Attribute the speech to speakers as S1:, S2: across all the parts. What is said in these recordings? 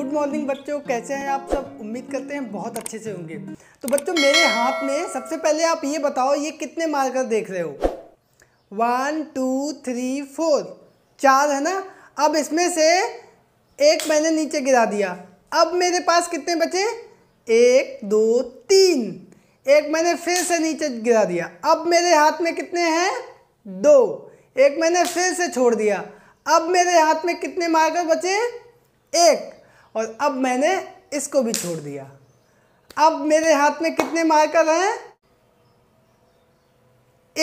S1: good morning बच्चों कैसे हैं आप सब उम्मीद करते हैं बहुत अच्छे से होंगे तो बच्चों मेरे हाथ में सबसे पहले आप ये बताओ ये कितने मार्कर देख रहे हो वन टू थ्री फोर चार है ना अब इसमें से एक मैंने नीचे गिरा दिया अब मेरे पास कितने बचे एक दो तीन एक मैंने फिर से नीचे गिरा दिया अब मेरे हाथ में कितने हैं दो एक मैंने फिर से छोड़ दिया अब मेरे हाथ में कितने मार्कर बचे एक और अब मैंने इसको भी छोड़ दिया अब मेरे हाथ में कितने मार्कर हैं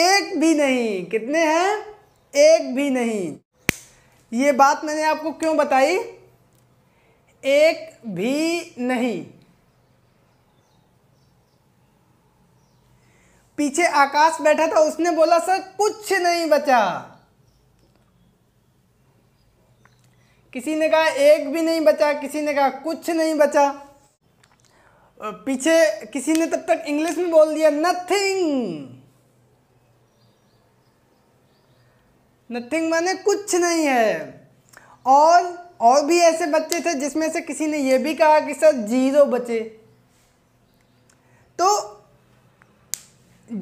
S1: एक भी नहीं कितने हैं एक भी नहीं ये बात मैंने आपको क्यों बताई एक भी नहीं पीछे आकाश बैठा था उसने बोला सर कुछ नहीं बचा किसी ने कहा एक भी नहीं बचा किसी ने कहा कुछ नहीं बचा पीछे किसी ने तब तक इंग्लिश में बोल दिया नथिंग नथिंग माने कुछ नहीं है और और भी ऐसे बच्चे थे जिसमें से किसी ने यह भी कहा कि सर जीरो बचे तो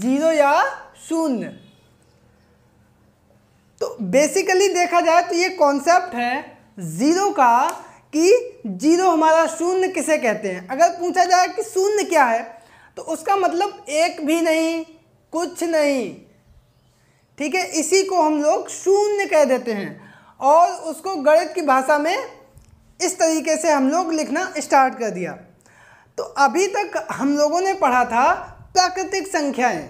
S1: जीरो या शून्य तो बेसिकली देखा जाए तो ये कॉन्सेप्ट है जीरो का कि जीरो हमारा शून्य किसे कहते हैं अगर पूछा जाए कि शून्य क्या है तो उसका मतलब एक भी नहीं कुछ नहीं ठीक है इसी को हम लोग शून्य कह देते हैं और उसको गणित की भाषा में इस तरीके से हम लोग लिखना स्टार्ट कर दिया तो अभी तक हम लोगों ने पढ़ा था प्राकृतिक संख्याएं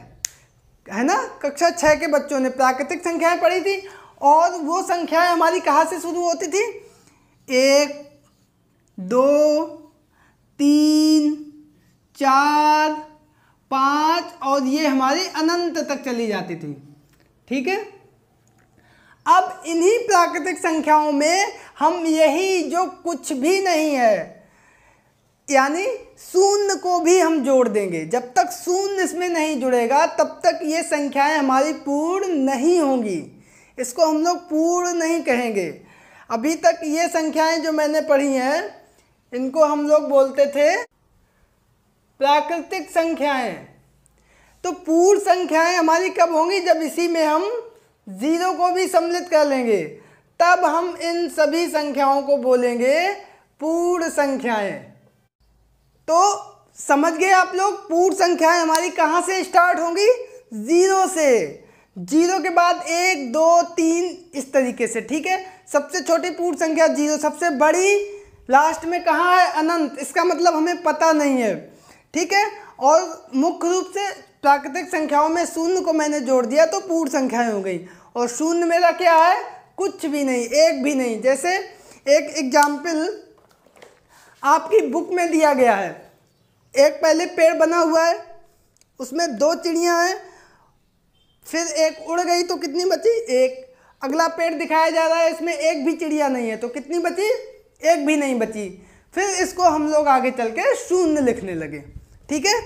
S1: है ना कक्षा छः के बच्चों ने प्राकृतिक संख्याएं पढ़ी थी और वो संख्याएं हमारी कहाँ से शुरू होती थी एक दो तीन चार पाँच और ये हमारी अनंत तक चली जाती थी ठीक है अब इन्हीं प्राकृतिक संख्याओं में हम यही जो कुछ भी नहीं है यानी शून्य को भी हम जोड़ देंगे जब तक शून्य इसमें नहीं जुड़ेगा तब तक ये संख्याएं हमारी पूर्ण नहीं होंगी इसको हम लोग पूर्ण नहीं कहेंगे अभी तक ये संख्याएं जो मैंने पढ़ी हैं इनको हम लोग बोलते थे प्राकृतिक संख्याएं तो पूर्ण संख्याएं हमारी कब होंगी जब इसी में हम ज़ीरो को भी सम्मिलित कर लेंगे तब हम इन सभी संख्याओं को बोलेंगे पूर्ण संख्याएं तो समझ गए आप लोग पूर्ण संख्याएं हमारी कहाँ से स्टार्ट होंगी ज़ीरो से जीरो के बाद एक दो तीन इस तरीके से ठीक है सबसे छोटी पूर्ण संख्या जीरो सबसे बड़ी लास्ट में कहाँ है अनंत इसका मतलब हमें पता नहीं है ठीक है और मुख्य रूप से प्राकृतिक संख्याओं में शून्य को मैंने जोड़ दिया तो पूर्ण संख्याएं हो गई और शून्य मेरा क्या है कुछ भी नहीं एक भी नहीं जैसे एक एग्जाम्पल आपकी बुक में दिया गया है एक पहले पेड़ बना हुआ है उसमें दो चिड़ियाँ हैं फिर एक उड़ गई तो कितनी बची एक अगला पेड़ दिखाया जा रहा है इसमें एक भी चिड़िया नहीं है तो कितनी बची एक भी नहीं बची फिर इसको हम लोग आगे चल के शून्य लिखने लगे ठीक है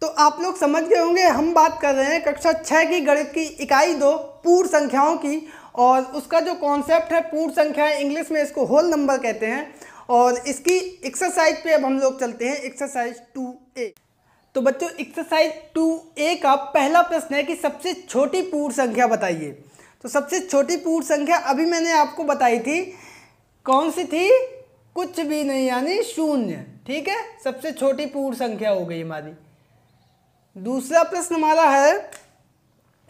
S1: तो आप लोग समझ गए होंगे हम बात कर रहे हैं कक्षा छः की गणित की इकाई दो पूर्ण संख्याओं की और उसका जो कॉन्सेप्ट है पूर्ण संख्या इंग्लिश में इसको होल नंबर कहते हैं और इसकी एक्सरसाइज पे अब हम लोग चलते हैं एक्सरसाइज टू ए तो बच्चों एक्सरसाइज टू ए का पहला प्रश्न है कि सबसे छोटी पूर्ण संख्या बताइए तो सबसे छोटी पूर्ण संख्या अभी मैंने आपको बताई थी कौन सी थी कुछ भी नहीं यानी शून्य ठीक है सबसे छोटी पूर्ण संख्या हो गई हमारी दूसरा प्रश्न हमारा है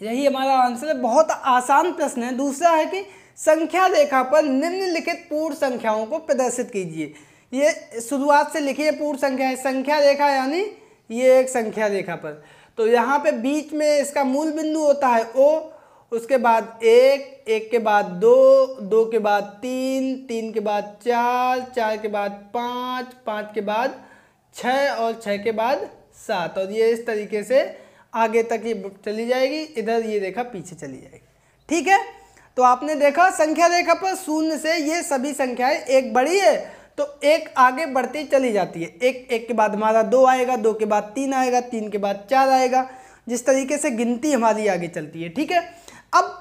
S1: यही हमारा आंसर है बहुत आसान प्रश्न है दूसरा है कि संख्या रेखा पर निम्नलिखित पूर्ण संख्याओं को प्रदर्शित कीजिए ये शुरुआत से लिखिए पूर्ण संख्या है संख्या रेखा यानी ये एक संख्या रेखा पर तो यहाँ पे बीच में इसका मूल बिंदु होता है ओ उसके बाद एक एक के बाद दो दो के बाद तीन तीन के बाद चार चार के बाद पाँच पाँच के बाद छः और छः के बाद सात और ये इस तरीके से आगे तक ये चली जाएगी इधर ये रेखा पीछे चली जाएगी ठीक है तो आपने देखा संख्या रेखा पर शून्य से ये सभी संख्याएं एक बड़ी है तो एक आगे बढ़ती चली जाती है एक एक के बाद हमारा दो आएगा दो के बाद तीन आएगा तीन के बाद चार आएगा जिस तरीके से गिनती हमारी आगे चलती है ठीक है अब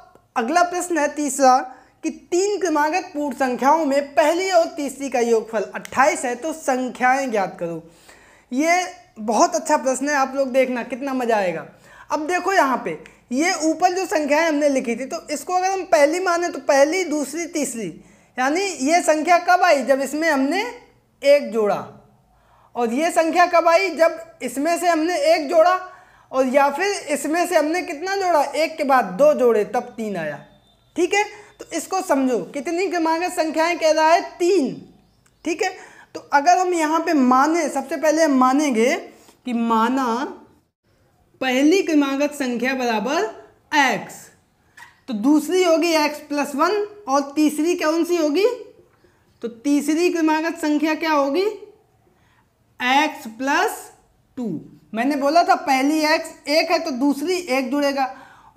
S1: अगला प्रश्न है तीसरा कि तीन क्रमागत पूर्ण संख्याओं में पहली और तीसरी का योगफल 28 है तो संख्याएं ज्ञात करो ये बहुत अच्छा प्रश्न है आप लोग देखना कितना मज़ा आएगा अब देखो यहाँ पे ये ऊपर जो संख्याएं हमने लिखी थी तो इसको अगर हम पहली माने तो पहली दूसरी तीसरी यानी ये संख्या कब आई जब इसमें हमने एक जोड़ा और ये संख्या कब आई जब इसमें से हमने एक जोड़ा और या फिर इसमें से हमने कितना जोड़ा एक के बाद दो जोड़े तब तीन आया ठीक है तो इसको समझो कितनी क्रमागत संख्याएं कह रहा है तीन ठीक है तो अगर हम यहाँ पे माने सबसे पहले हम मानेंगे कि माना पहली क्रमागत संख्या बराबर एक्स तो दूसरी होगी एक्स प्लस वन और तीसरी कौन सी होगी तो तीसरी क्रमागत संख्या क्या होगी एक्स प्लस टू मैंने बोला था पहली एक्स एक है तो दूसरी एक जुड़ेगा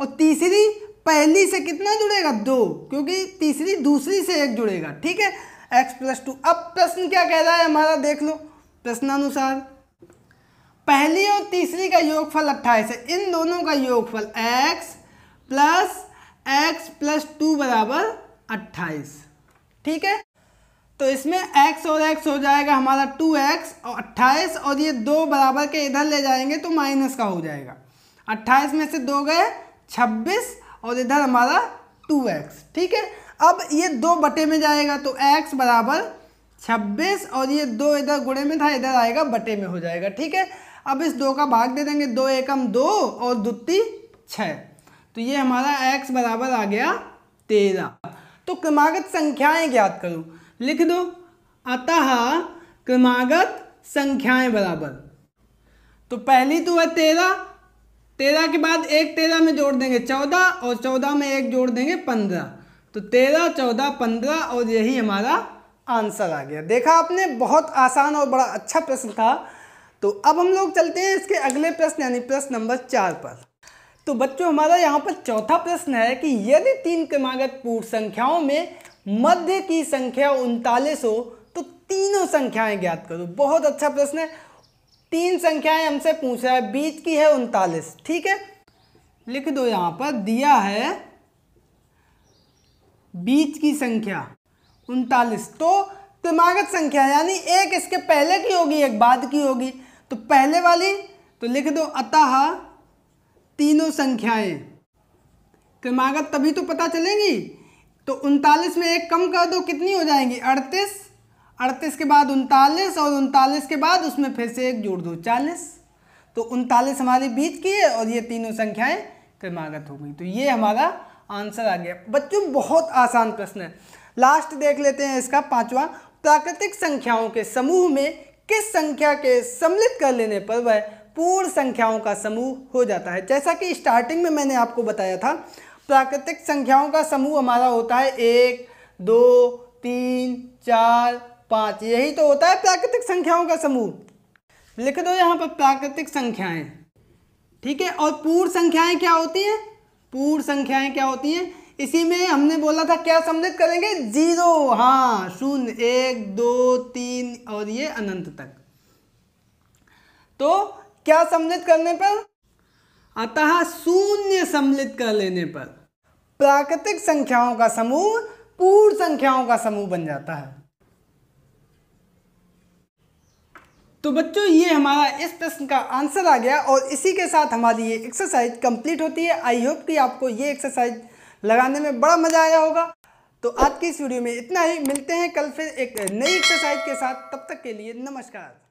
S1: और तीसरी पहली से कितना जुड़ेगा दो क्योंकि तीसरी दूसरी से एक जुड़ेगा ठीक है एक्स प्लस टू अब प्रश्न क्या कह रहा है हमारा देख लो प्रश्नानुसार पहली और तीसरी का योगफल अट्ठाईस है इन दोनों का योगफल X plus X plus two बराबर अट्ठाईस ठीक है तो इसमें x और x हो जाएगा हमारा 2x और 28 और ये दो बराबर के इधर ले जाएंगे तो माइनस का हो जाएगा 28 में से दो गए 26 और इधर हमारा 2x ठीक है अब ये दो बटे में जाएगा तो x बराबर 26 और ये दो इधर गुड़े में था इधर आएगा बटे में हो जाएगा ठीक है अब इस दो का भाग दे देंगे दो एकम दो और दुती छः तो ये हमारा x बराबर आ गया तेरह तो क्रमागत संख्याएं ज्ञात करो लिख दो अतः क्रमागत संख्याएं बराबर तो पहली तो है तेरह तेरह के बाद एक तेरह में जोड़ देंगे चौदह और चौदह में एक जोड़ देंगे पंद्रह तो तेरह चौदह पंद्रह और यही हमारा आंसर आ गया देखा आपने बहुत आसान और बड़ा अच्छा प्रश्न था तो अब हम लोग चलते हैं इसके अगले प्रश्न यानी प्रश्न नंबर चार पर तो बच्चों हमारा यहाँ पर चौथा प्रश्न है कि यदि तीन क्रमागत पूर्ण संख्याओं में मध्य की संख्या उनतालीस हो तो तीनों संख्याएं ज्ञात करो बहुत अच्छा प्रश्न है तीन संख्याएं हमसे रहा है बीच की है उनतालीस ठीक है लिख दो यहाँ पर दिया है बीच की संख्या उनतालीस तो क्रमागत संख्या यानी एक इसके पहले की होगी एक बाद की होगी तो पहले वाली तो लिख दो अतः तीनों संख्याएं क्रमागत तभी तो पता चलेंगी तो उनतालीस में एक कम कर दो कितनी हो जाएंगी अड़तीस अड़तीस के बाद उनतालीस और उनतालीस के बाद उसमें फिर से एक जोड़ दो चालीस तो उनतालीस हमारे बीच की है और ये तीनों संख्याएं क्रमागत हो गई तो ये हमारा आंसर आ गया बच्चों बहुत आसान प्रश्न है लास्ट देख लेते हैं इसका पांचवा प्राकृतिक संख्याओं के समूह में किस संख्या के सम्मिलित कर लेने पर वह पूर्ण संख्याओं का समूह हो जाता है जैसा कि स्टार्टिंग में मैंने आपको बताया था प्राकृतिक संख्याओं का समूह हमारा होता है एक दो तीन चार पाँच यही तो होता है प्राकृतिक संख्याओं का समूह लिख दो यहाँ पर प्राकृतिक संख्याएं ठीक है और पूर्ण संख्याएं क्या होती हैं पूर्ण संख्याएं क्या होती हैं इसी में हमने बोला था क्या सम्मिलित करेंगे जीरो हाँ शून्य एक दो तीन और ये अनंत तक तो क्या सम्मिलित करने पर अतः शून्य सम्मिलित कर लेने पर प्राकृतिक संख्याओं का समूह पूर्ण संख्याओं का समूह बन जाता है तो बच्चों ये हमारा इस प्रश्न का आंसर आ गया और इसी के साथ हमारी ये एक्सरसाइज कंप्लीट होती है आई होप कि आपको ये एक्सरसाइज लगाने में बड़ा मज़ा आया होगा तो आज की इस वीडियो में इतना ही मिलते हैं कल फिर एक नई एक्सरसाइज के साथ तब तक के लिए नमस्कार